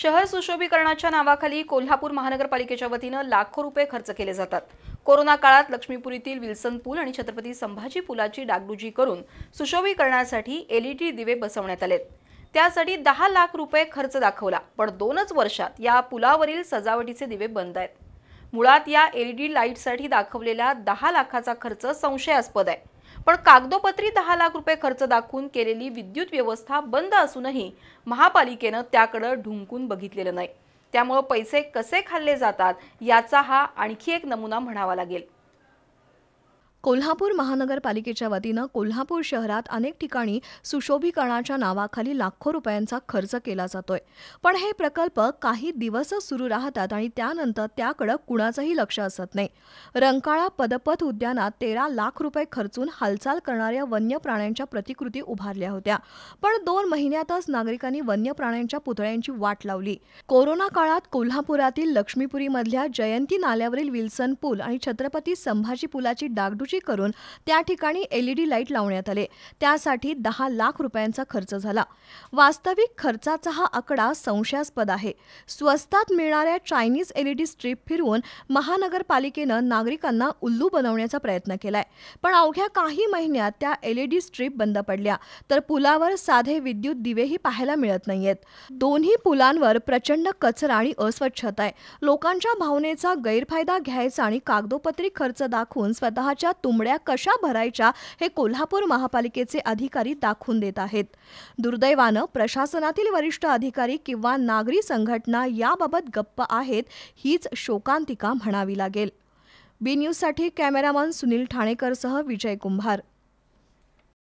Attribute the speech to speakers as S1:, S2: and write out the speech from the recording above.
S1: शहर सुशोभीकरणाच्या नावाखाली कोल्हापूर महानगरपालिकेच्या वतीनं लाखो रुपये खर्च केले जातात कोरोना काळात लक्ष्मीपुरीतील विल्सन पूल आणि छत्रपती संभाजी पुलाची डागडुजी करून सुशोभीकरणासाठी एलईडी दिवे बसवण्यात आलेत त्यासाठी दहा लाख रुपये खर्च दाखवला पण दोनच वर्षात या पुलावरील सजावटीचे दिवे बंद आहेत मुळात या एलईडी लाईटसाठी दाखवलेला दहा लाखाचा खर्च संशयास्पद आहे पण कागदोपत्री दहा लाख रुपये खर्च दाखवून केलेली विद्युत व्यवस्था बंद असूनही महापालिकेनं त्याकडं ढुंकून बघितलेलं नाही त्यामुळं पैसे कसे खाल्ले जातात याचा हा आणखी एक नमुना म्हणावा लागेल
S2: कोल्हापूर महानगरपालिकेच्या वतीनं कोल्हापूर शहरात अनेक ठिकाणी सुशोभीकरणाच्या नावाखाली लाखो रुपयांचा खर्च केला जातोय पण हे प्रकल्प काही दिवसच सुरू राहतात आणि त्यानंतर त्याकडे कुणाचंही लक्ष असत नाही रंकाळा पदपथ उद्यानात तेरा लाख रुपये खर्चून हालचाल करणाऱ्या वन्य प्राण्यांच्या प्रतिकृती उभारल्या होत्या पण दोन महिन्यातच नागरिकांनी वन्य प्राण्यांच्या पुतळ्यांची वाट लावली कोरोना काळात कोल्हापुरातील लक्ष्मीपुरीमधल्या जयंती नाल्यावरील विल्सन पूल आणि छत्रपती संभाजी पुलाची डागडू करून त्या ठिकाणी एलईडी लाईट लावण्यात आले त्यासाठी दहा लाख रुपयांचा खर्च झाला वास्तविक खर्चाचा हा आकडा संशयास्पद आहे स्वस्तात मिळणाऱ्या चायनीज एलईडी स्ट्रीप फिरवून महानगरपालिकेनं नागरिकांना उल्लू बनवण्याचा प्रयत्न केलाय पण अवघ्या काही महिन्यात त्या एलईडी स्ट्रीप बंद पडल्या तर पुलावर साधे विद्युत दिवेही पाहायला मिळत नाहीयेत दोन्ही पुलांवर प्रचंड कचरा आणि अस्वच्छता आहे लोकांच्या भावनेचा गैरफायदा घ्यायचा आणि कागदोपत्री खर्च दाखवून स्वतःच्या तुंबड्या कशा भरायच्या हे कोल्हापूर महापालिकेचे अधिकारी दाखवून देत आहेत दुर्दैवानं प्रशासनातील वरिष्ठ अधिकारी किंवा नागरी संघटना याबाबत गप्प आहेत हीच शोकांतिका म्हणावी लागेल बी न्यूजसाठी कॅमेरामन सुनील ठाणेकरसह विजय कुंभार